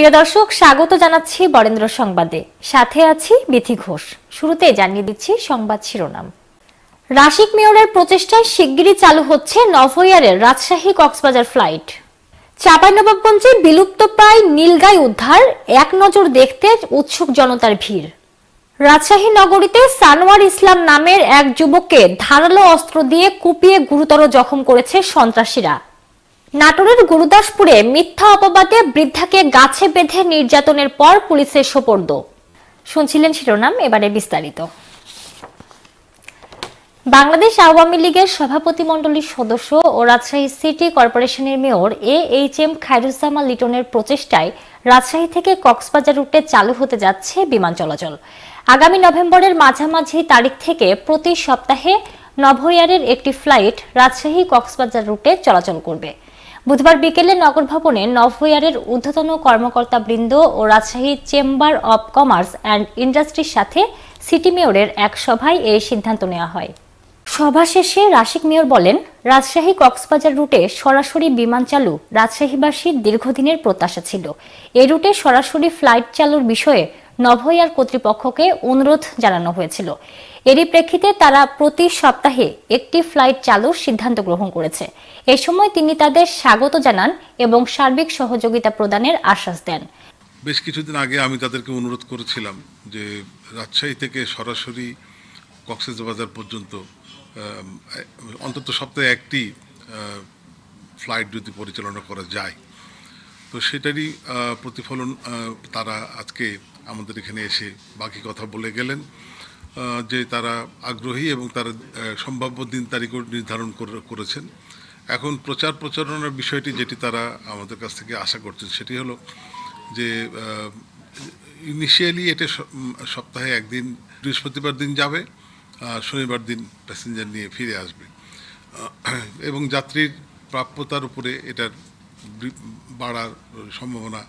প্রিয় দর্শক স্বাগত জানাচ্ছি বরেন্দ্র সংবাদে সাথে আছি বিথি ঘোষ শুরুতে জানিয়ে দিচ্ছি সংবাদ শিরোনাম রাশিক মেয়রের প্রচেষ্টায় শিগগিরই চালু হচ্ছে নভোয়ারের রাজশাহী কক্সবাজার ফ্লাইট চাঁপাইনবাবগঞ্জে বিলুপ্ত প্রায় নীলগাই উদ্ধার এক নজর দেখতে উৎসুক জনতার ভিড় রাজশাহী নগরীতে সানোয়ার ইসলাম নামের এক যুবককে ধারালো অস্ত্র দিয়ে কুপিয়ে গুরুতর জখম করেছে সন্ত্রাসীরা নাটোরের গুরুদাসপুরে মিথ্যা অপবাদে বৃদ্ধাকে গাছে বেঁধে নির্যাতনের পর পুলিশের সোপর্দ শুনছিলেন শিরোনাম এবারে বিস্তারিত বাংলাদেশ আওয়ামী লীগের সভাপতি মণ্ডলীর সদস্য ও রাজশাহী সিটি কর্পোরেশনের mayor A H M Khairuzzaman লিটনের প্রচেষ্টায় রাজশাহী থেকে কক্সবাজার রুটে চালু হতে যাচ্ছে বিমান চলাচল আগামী নভেম্বরের মাঝামাঝি তারিখ থেকে প্রতি সপ্তাহে নভোয়ারের একটি ফ্লাইট রাজশাহী কক্সবাজার রুটে চলাচল করবে বুধবার বিকেলে নগর ভবনে নভোয়ারের ঊর্ধ্বতন কর্মকর্তাবৃন্দ ও Rajshahi chamber of commerce and ইন্ডাস্ট্রির সাথে সিটি মেয়রের এক সভায় এই সিদ্ধান্ত নেওয়া হয় সভা শেষে রাশিক মেয়র বলেন রাজশাহী কক্সবাজার রুটে সরাসরি বিমান চালু রাজশাহীবাসীর দীর্ঘদিনের প্রত্যাশা ছিল এ রুটে সরাসরি ফ্লাইট চালুর বিষয়ে নভোয়ার কর্তৃপক্ষকে অনুরোধ জানানো হয়েছিল এরই প্রেক্ষিতে তারা প্রতি সপ্তাহে একটি ফ্লাইট চালুর সিদ্ধান্ত গ্রহণ করেছে এ সময় তিনি তাদের স্বাগত জানান এবং সার্বিক সহযোগিতা প্রদানের আশ্বাস দেন বেশ কিছুদিন আগে আমি তাদেরকে অনুরোধ করেছিলাম যে রাজশাহী থেকে সরাসরি কক্সবাজার পর্যন্ত অন্তত সপ্তাহে একটি ফ্লাইট যদি পরিচালনা করা যায় তো সেটারই প্রতিফলন তারা আজকে আমাদের এখানে এসে বাকি কথা বলে গেলেন যে তারা আগ্রহী এবং তারা সম্ভাব্য দিন তারিখও নির্ধারণ করেছেন এখন প্রচার প্রচারণার বিষয়টি যেটি তারা আমাদের কাছ থেকে আশা করছেন সেটি হলো যে ইনিশিয়ালি এটা সপ্তাহে একদিন বৃহস্পতিবার দিন যাবে শনিবার দিন প্যাসেঞ্জার নিয়ে ফিরে আসবে এবং যাত্রীর প্রাপ্যতার উপরে এটার বাড়ার সম্ভাবনা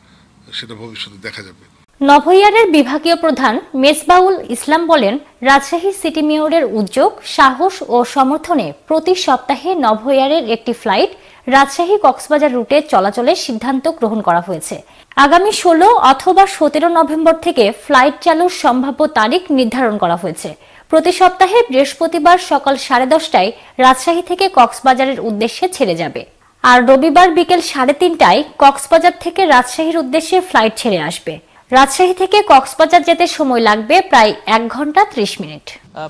সেটা ভবিষ্যতে দেখা যাবে নভইয়ারের বিভাগীয় প্রধান মেসবাউল ইসলাম বলেন রাজশাহী সিটি মেয়রের উদ্যোগ সাহস ও সমর্থনে প্রতি সপ্তাহে নভইয়ারের একটি ফ্লাইট রাজশাহী কক্সবাজার রুটে চলাচলের সিদ্ধান্ত গ্রহণ করা হয়েছে আগামী ষোলো অথবা সতেরো নভেম্বর থেকে ফ্লাইট চালুর সম্ভাব্য তারিখ নির্ধারণ করা হয়েছে প্রতি সপ্তাহে বৃহস্পতিবার সকাল সাড়ে দশটায় রাজশাহী থেকে কক্সবাজারের উদ্দেশ্যে ছেড়ে যাবে আর রবিবার বিকেল সাড়ে তিনটায় কক্সবাজার থেকে রাজশাহীর উদ্দেশ্যে ফ্লাইট ছেড়ে আসবে রাজশাহী থেকে কক্সবাজার যেতে সময় লাগবে প্রায় এক ঘন্টা ত্রিশ মিনিট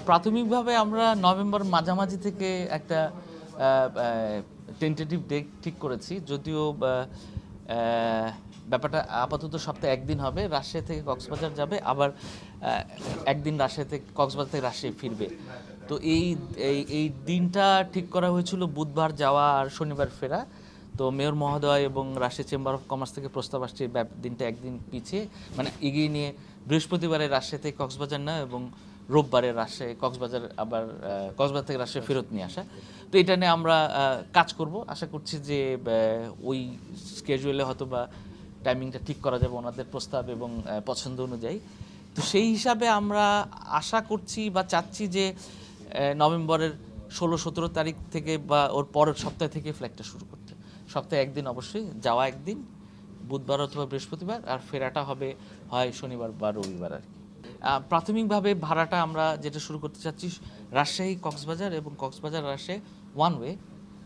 প্রাথমিকভাবে আমরা নভেম্বর মাঝামাঝি থেকে একটা টেন্টেটিভ ডে ঠিক করেছি যদিও ব্যাপারটা আপাতত সপ্তাহে একদিন হবে রাজশাহী থেকে কক্সবাজার যাবে আবার একদিন রাজশাহী থেকে কক্সবাজার থেকে রাজশাহী ফিরবে তো এই এই দিনটা ঠিক করা হয়েছিল বুধবার যাওয়া আর শনিবার ফেরা তো মেয়র মহোদয় এবং রাশিয়া চেম্বার অফ কমার্স থেকে প্রস্তাব আসছে দিনটা একদিন পিছিয়ে মানে এগিয়ে নিয়ে বৃহস্পতিবারে রাজশাহীতে কক্সবাজার না এবং রোববারে রাজশাহী কক্সবাজার আবার কক্সবাজার থেকে রাজশাহী ফেরত নিয়ে আসা তো এটা নিয়ে আমরা কাজ করব আশা করছি যে ওই স্কেজুয়েলে হয়তো বা টাইমিংটা ঠিক করা যাবে ওনাদের প্রস্তাব এবং পছন্দ অনুযায়ী তো সেই হিসাবে আমরা আশা করছি বা চাচ্ছি যে নভেম্বরের ষোলো সতেরো তারিখ থেকে বা ওর পরের সপ্তাহ থেকে ফ্লাইটটা শুরু করতে সপ্তাহে একদিন অবশ্যই যাওয়া একদিন বুধবার অথবা বৃহস্পতিবার আর ফেরাটা হবে হয় শনিবার বা রবিবার আর কি প্রাথমিকভাবে ভাড়াটা আমরা যেটা শুরু করতে চাচ্ছি রাজশাহী কক্সবাজার এবং Cox's Bazar Rajshahi one way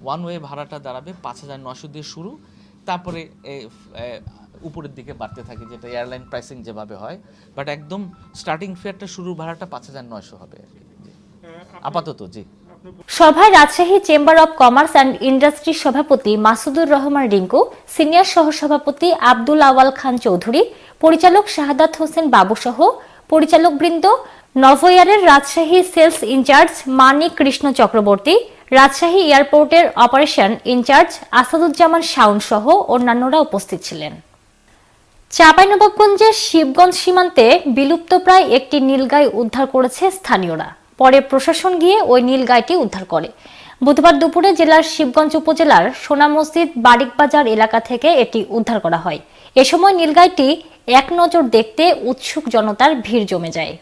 one way ভাড়াটা দাঁড়াবে পাঁচ হাজার নশো দিয়ে শুরু তারপরে উপরের দিকে বাড়তে থাকে যেটা এয়ারলাইন প্রাইসিং যেভাবে হয় বাট একদম স্টার্টিং ফেয়ারটা শুরু ভাড়াটা পাঁচ হাজার নয়শো হবে আর কি আপাতত জি সভায় Rajshahi chamber of commerce and ইন্ডাস্ট্রির সভাপতি মাসুদুর রহমান রিঙ্কু সিনিয়র সহসভাপতি আব্দুল আওয়াল খান চৌধুরী পরিচালক শাহাদাত হোসেন বাবুসহ বৃন্দ নভোয়ারের রাজশাহী সেলস ইনচার্জ মানিক কৃষ্ণ চক্রবর্তী রাজশাহী এয়ারপোর্টের অপারেশন ইনচার্জ আসাদুজ্জামান শাউন সহ অন্যান্যরা উপস্থিত ছিলেন চাঁপাইনবাবগঞ্জের শিবগঞ্জ সীমান্তে বিলুপ্তপ্রায় একটি নীলগাই উদ্ধার করেছে স্থানীয়রা পরে প্রশাসন গিয়ে ওই নীলগাইটি উদ্ধার করে বুধবার দুপুরে জেলার শিবগঞ্জ উপজেলার সোনা মসজিদ বারিকবাজার এলাকা থেকে এটি উদ্ধার করা হয় এ সময় নীলগাইটি এক নজর দেখতে উৎসুক জনতার ভিড় জমে যায়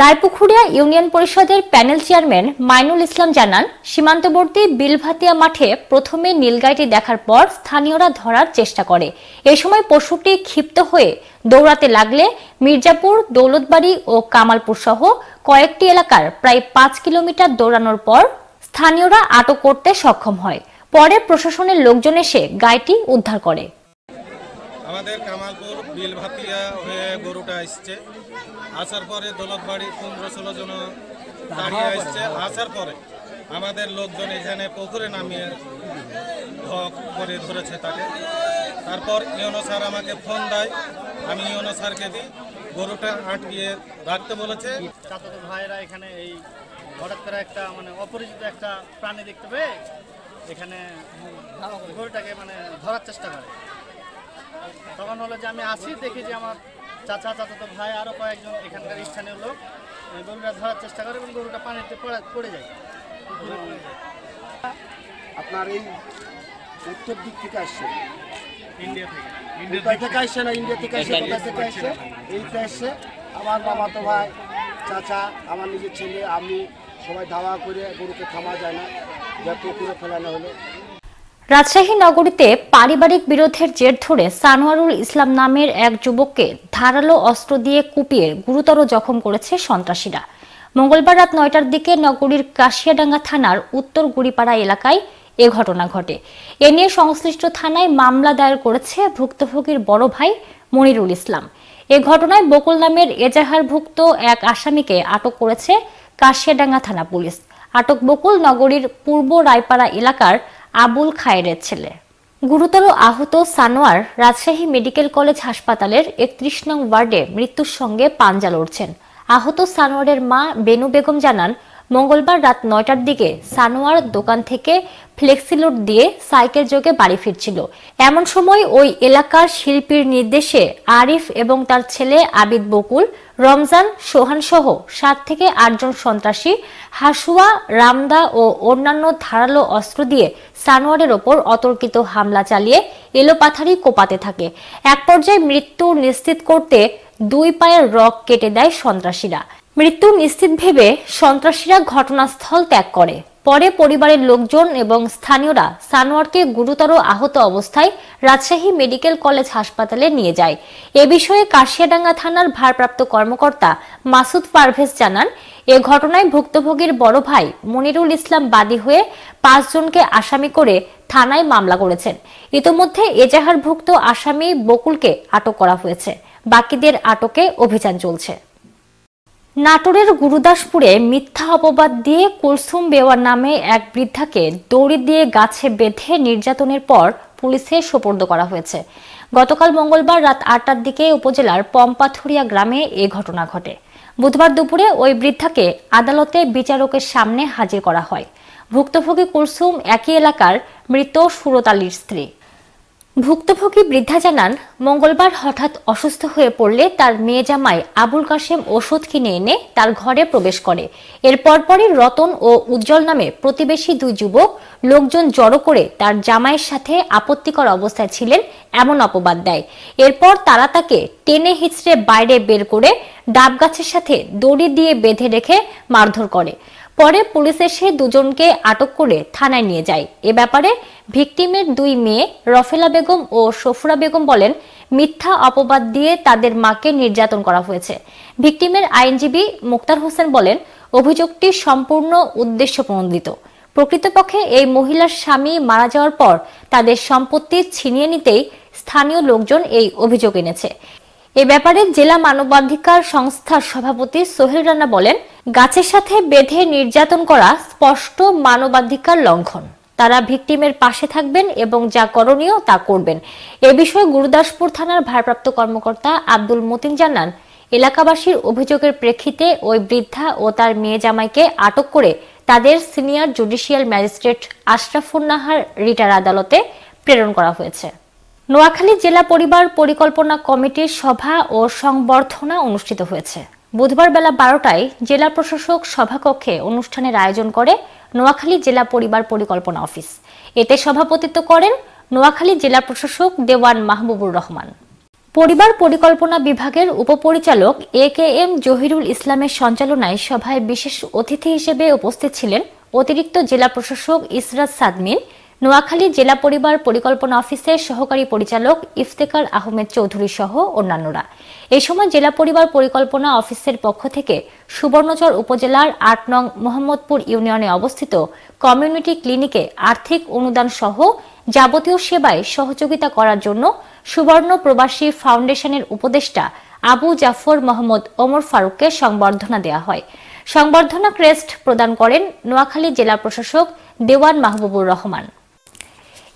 দায়পুখুরিয়া ইউনিয়ন পরিষদের প্যানেল চেয়ারম্যান মাইনুল ইসলাম জানান সীমান্তবর্তী বিলভাতিয়া মাঠে প্রথমে নীলগাইটি দেখার পর স্থানীয়রা ধরার চেষ্টা করে এ সময় পশুটি ক্ষিপ্ত হয়ে দৌড়াতে লাগলে মির্জাপুর দৌলতবাড়ি ও কামালপুর সহ কয়েকটি এলাকার প্রায় পাঁচ কিলোমিটার দৌড়ানোর পর স্থানীয়রা আটক করতে সক্ষম হয় পরে প্রশাসনের লোকজন এসে গাইটি উদ্ধার করে আমাদের কামালপুর বিলভাতিয়া হয়ে গরুটা আসছে আসার পরে দৌলতবাড়ি পনেরো ষোলো জন দাঁড়িয়ে আসছে আসার পরে আমাদের লোকজন এখানে পুকুরে নামিয়ে ধক করে ধরেছে তাকে তারপর ইউনো স্যার আমাকে ফোন দেয় আমি ইউনো স্যারকে দিই গরুটা আটকিয়ে রাখতে বলেছে চাচাতো ভাইরা এখানে এই হঠাৎ করে একটা মানে অপরিচিত একটা প্রাণী দেখতে পেয়ে এখানে গরুটাকে মানে ধরার চেষ্টা করে তখন হলো যে আমি আসি দেখি যে আমার চাচা চাচাতো ভাই আরও কয়েকজন এখানকার স্থানীয় লোক গরুটা ধরার চেষ্টা করে এবং গরুটা পানিতে পড়ে যায় আপনার এই উত্তর দিক থেকে আসছে ইন্ডিয়া থেকে ভাই চাচা আমার নিজের ছেলে আমি সবাই ধাওয়া করে গরুকে যায় না ফেলানো হলো রাজশাহী নগরীতে পারিবারিক বিরোধের জের ধরে সানোয়ারুল ইসলাম নামের এক যুবককে ধারালো অস্ত্র দিয়ে কুপিয়ে গুরুতর জখম করেছে সন্ত্রাসীরা মঙ্গলবার রাত নয়টার দিকে নগরীর কাশিয়াডাঙ্গা থানার উত্তর গুড়িপাড়া এলাকায় এ ঘটনা ঘটে এ নিয়ে সংশ্লিষ্ট থানায় মামলা দায়ের করেছে ভুক্তভোগীর বড় ভাই মনিরুল ইসলাম এ ঘটনায় বকুল নামের এজাহারভুক্ত এক আসামিকে আটক করেছে কাশিয়াডাঙ্গা থানা পুলিশ আটক বকুল নগরীর পূর্ব রায়পাড়া এলাকার আবুল খায়ের ছেলে গুরুতর আহত সানোয়ার রাজশাহী মেডিকেল কলেজ হাসপাতালের একত্রিশ নং ওয়ার্ডে মৃত্যুর সঙ্গে পাঞ্জা লড়ছেন আহত সানোয়ারের মা বেনু বেগম জানান মঙ্গলবার রাত নয়টার দিকে সানোয়ার দোকান থেকে ফ্লেক্সিলোড দিয়ে সাইকেল যোগে বাড়ি ফিরছিল এমন সময় ওই এলাকার শিল্পীর নির্দেশে আরিফ এবং তার ছেলে আবিদ বকুল রমজান সোহান সহ সাত থেকে আটজন সন্ত্রাসী হাসুয়া রামদা ও অন্যান্য ধারালো অস্ত্র দিয়ে সানোয়ারের ওপর অতর্কিত হামলা চালিয়ে এলোপাথারি কোপাতে থাকে এক পর্যায়ে মৃত্যু নিশ্চিত করতে দুই পায়ের রক কেটে দেয় সন্ত্রাসীরা মৃত্যু নিশ্চিত ভেবে সন্ত্রাসীরা ঘটনাস্থল ত্যাগ করে পরে পরিবারের লোকজন এবং স্থানীয়রা সানোয়ারকে গুরুতর আহত অবস্থায় রাজশাহী মেডিকেল কলেজ হাসপাতালে নিয়ে যায় এ বিষয়ে কাশিয়াডাঙ্গা থানার ভারপ্রাপ্ত কর্মকর্তা মাসুদ পারভেজ জানান এ ঘটনায় ভুক্তভোগীর বড় ভাই মনিরুল ইসলাম বাদী হয়ে পাঁচজনকে আসামি করে থানায় মামলা করেছেন ইতোমধ্যে এজাহারভুক্ত আসামি বকুলকে আটক করা হয়েছে বাকিদের আটকে অভিযান চলছে নাটোরের গুরুদাসপুরে মিথ্যা অপবাদ দিয়ে কুলসুম বেওয়ার নামে এক বৃদ্ধাকে দড়ি দিয়ে গাছে বেঁধে নির্যাতনের পর পুলিশে সোপর্দ করা হয়েছে গতকাল মঙ্গলবার রাত আটটার দিকে উপজেলার পম্পাথুরিয়া গ্রামে এ ঘটনা ঘটে বুধবার দুপুরে ওই বৃদ্ধাকে আদালতে বিচারকের সামনে হাজির করা হয় ভুক্তভোগী কুলসুম একই এলাকার মৃত সুরতালির স্ত্রী ভুক্তভোগী বৃদ্ধা জানান মঙ্গলবার হঠাৎ অসুস্থ হয়ে পড়লে তার মেয়ে জামাই আবুল কাশেম ওষুধ কিনে এনে তার ঘরে প্রবেশ করে এর পরপরই রতন ও উজ্জ্বল নামে প্রতিবেশী দুই যুবক লোকজন জড়ো করে তার জামাইয়ের সাথে আপত্তিকর অবস্থায় ছিলেন এমন অপবাদ দেয় এরপর তারা তাকে টেনে হিচড়ে বাইরে বের করে ডাব গাছের সাথে দড়ি দিয়ে বেঁধে রেখে মারধর করে পরে পুলিশ এসে দুজনকে আটক করে থানায় নিয়ে যায় এ ব্যাপারে ভিকটিমের দুই মেয়ে রফেলা বেগম ও সফুরা বেগম বলেন মিথ্যা অপবাদ দিয়ে তাদের মাকে নির্যাতন করা হয়েছে ভিকটিমের আইনজীবী মুক্তার হোসেন বলেন অভিযোগটি সম্পূর্ণ উদ্দেশ্য প্রণোদিত প্রকৃতপক্ষে এই মহিলার স্বামী মারা যাওয়ার পর তাদের সম্পত্তি ছিনিয়ে নিতেই স্থানীয় লোকজন এই অভিযোগ এনেছে এ ব্যাপারে জেলা মানবাধিকার সংস্থার সভাপতি সোহেল রানা বলেন গাছের সাথে বেঁধে নির্যাতন করা স্পষ্ট মানবাধিকার লঙ্ঘন তারা ভিকটিমের পাশে থাকবেন এবং যা করণীয় তা করবেন এ বিষয়ে গুরুদাসপুর থানার ভারপ্রাপ্ত কর্মকর্তা আব্দুল মতিন জানান এলাকাবাসীর অভিযোগের প্রেক্ষিতে ওই বৃদ্ধা ও তার মেয়ে জামাইকে আটক করে তাদের সিনিয়র জুডিশিয়াল ম্যাজিস্ট্রেট আশরাফুন্নাহার রিটার আদালতে প্রেরণ করা হয়েছে নোয়াখালী জেলা পরিবার পরিকল্পনা কমিটির সভা ও সংবর্ধনা অনুষ্ঠিত হয়েছে বুধবার বেলা বারোটায় জেলা প্রশাসক সভাকক্ষে অনুষ্ঠানের আয়োজন করে নোয়াখালী জেলা পরিবার পরিকল্পনা অফিস এতে সভাপতিত্ব করেন নোয়াখালী জেলা প্রশাসক দেওয়ান মাহবুবুর রহমান পরিবার পরিকল্পনা বিভাগের উপপরিচালক এ কে এম জহিরুল ইসলামের সঞ্চালনায় সভায় বিশেষ অতিথি হিসেবে উপস্থিত ছিলেন অতিরিক্ত জেলা প্রশাসক ইসরাত সাদমিন নোয়াখালী জেলা পরিবার পরিকল্পনা অফিসের সহকারী পরিচালক ইফতেকার আহমেদ চৌধুরী সহ অন্যান্যরা এ সময় জেলা পরিবার পরিকল্পনা অফিসের পক্ষ থেকে সুবর্ণচর উপজেলার আট নং মোহাম্মদপুর ইউনিয়নে অবস্থিত কমিউনিটি ক্লিনিকে আর্থিক অনুদান সহ যাবতীয় সেবায় সহযোগিতা করার জন্য সুবর্ণ প্রবাসী ফাউন্ডেশনের উপদেষ্টা আবু জাফর মোহাম্মদ ওমর ফারুককে সংবর্ধনা দেয়া হয় সংবর্ধনা ক্রেস্ট প্রদান করেন নোয়াখালী জেলা প্রশাসক দেওয়ান মাহবুবুর রহমান